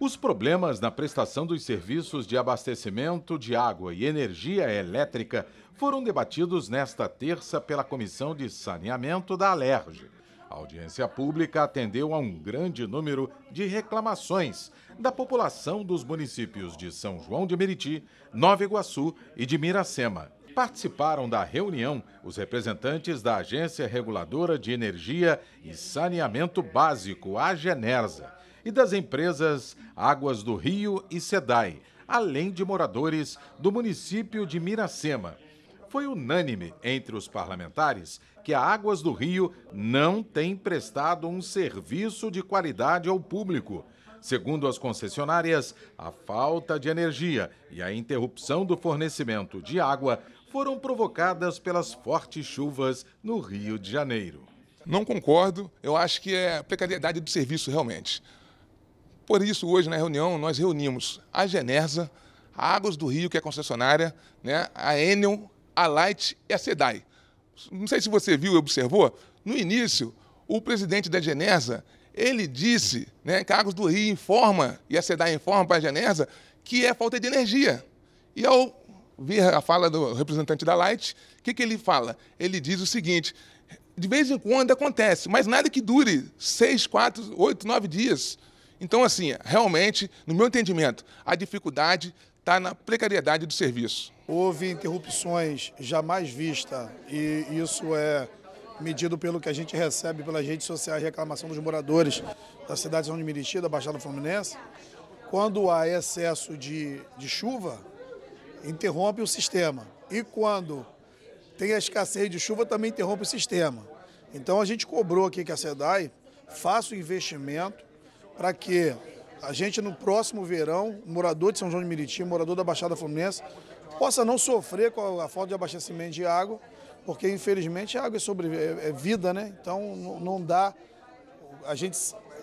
Os problemas na prestação dos serviços de abastecimento de água e energia elétrica foram debatidos nesta terça pela Comissão de Saneamento da Alerj. A audiência pública atendeu a um grande número de reclamações da população dos municípios de São João de Meriti, Nova Iguaçu e de Miracema. Participaram da reunião os representantes da Agência Reguladora de Energia e Saneamento Básico, a Genersa e das empresas Águas do Rio e SEDAI, além de moradores do município de Miracema. Foi unânime entre os parlamentares que a Águas do Rio não tem prestado um serviço de qualidade ao público. Segundo as concessionárias, a falta de energia e a interrupção do fornecimento de água foram provocadas pelas fortes chuvas no Rio de Janeiro. Não concordo, eu acho que é precariedade do serviço realmente. Por isso, hoje na reunião, nós reunimos a Genersa, a Águas do Rio, que é concessionária, né, a Enel, a Light e a SEDAI. Não sei se você viu e observou, no início, o presidente da Genersa, ele disse né, que a Águas do Rio informa e a SEDAI informa para a Genersa que é falta de energia. E ao ver a fala do representante da Light, o que, que ele fala? Ele diz o seguinte, de vez em quando acontece, mas nada que dure seis, quatro, oito, nove dias. Então, assim, realmente, no meu entendimento, a dificuldade está na precariedade do serviço. Houve interrupções jamais vistas e isso é medido pelo que a gente recebe pelas redes sociais, reclamação dos moradores da cidade de São de Meriti, da Baixada Fluminense. Quando há excesso de, de chuva, interrompe o sistema. E quando tem a escassez de chuva, também interrompe o sistema. Então a gente cobrou aqui que a SEDAI faça o investimento para que a gente no próximo verão, morador de São João de Meriti, morador da Baixada Fluminense, possa não sofrer com a falta de abastecimento de água, porque infelizmente a água é, sobre, é, é vida, né? Então não dá. A gente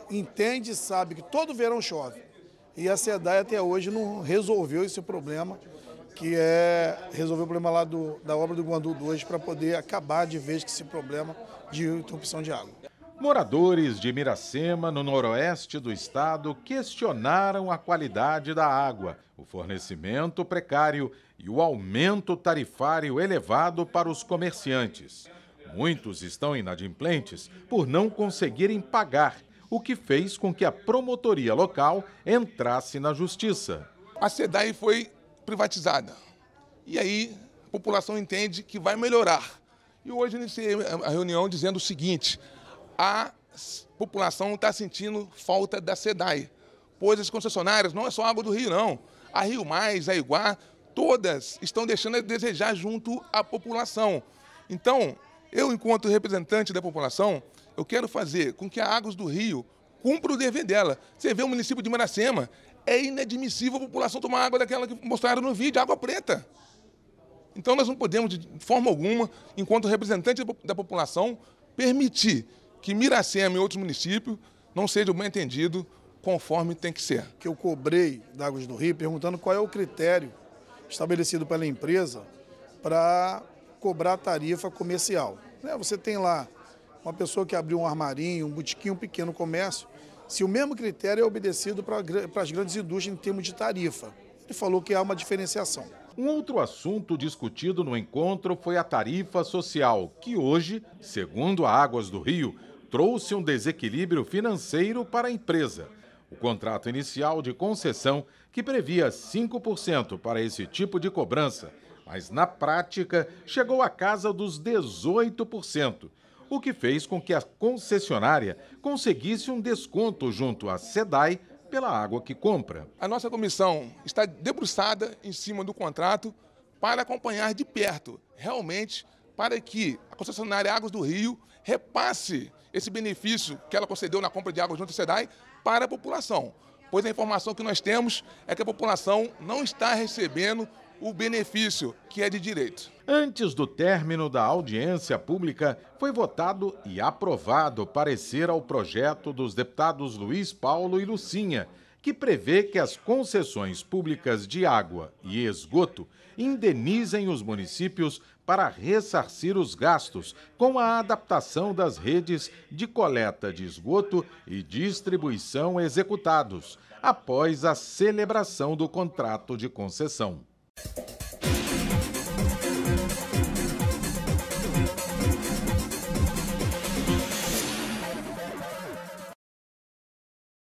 entende e sabe que todo verão chove. E a SEDAI até hoje não resolveu esse problema, que é resolver o problema lá do, da obra do Guandu 2 para poder acabar de vez com esse problema de interrupção de água. Moradores de Miracema, no noroeste do estado, questionaram a qualidade da água, o fornecimento precário e o aumento tarifário elevado para os comerciantes. Muitos estão inadimplentes por não conseguirem pagar, o que fez com que a promotoria local entrasse na justiça. A SEDAI foi privatizada. E aí a população entende que vai melhorar. E hoje eu iniciei a reunião dizendo o seguinte: a população está sentindo falta da SEDAI, pois as concessionárias, não é só a Água do Rio, não. A Rio Mais, a Iguá, todas estão deixando a desejar junto à população. Então, eu, enquanto representante da população, eu quero fazer com que a Águas do Rio cumpra o dever dela. Você vê o município de Maracema, é inadmissível a população tomar água daquela que mostraram no vídeo, água preta. Então nós não podemos, de forma alguma, enquanto representante da população, permitir que Miracema é e outros municípios não sejam bem entendidos conforme tem que ser. Que eu cobrei da Águas do Rio perguntando qual é o critério estabelecido pela empresa para cobrar tarifa comercial. Né, você tem lá uma pessoa que abriu um armarinho, um botiquinho, um pequeno comércio, se o mesmo critério é obedecido para as grandes indústrias em termos de tarifa. Ele falou que há uma diferenciação. Um outro assunto discutido no encontro foi a tarifa social, que hoje, segundo a Águas do Rio, trouxe um desequilíbrio financeiro para a empresa. O contrato inicial de concessão, que previa 5% para esse tipo de cobrança, mas na prática chegou à casa dos 18%, o que fez com que a concessionária conseguisse um desconto junto à SEDAI pela água que compra. A nossa comissão está debruçada em cima do contrato para acompanhar de perto realmente para que a concessionária Águas do Rio repasse esse benefício que ela concedeu na compra de água junto à SEDAI para a população. Pois a informação que nós temos é que a população não está recebendo o benefício que é de direito. Antes do término da audiência pública, foi votado e aprovado parecer ao projeto dos deputados Luiz Paulo e Lucinha, que prevê que as concessões públicas de água e esgoto indenizem os municípios para ressarcir os gastos com a adaptação das redes de coleta de esgoto e distribuição executados após a celebração do contrato de concessão.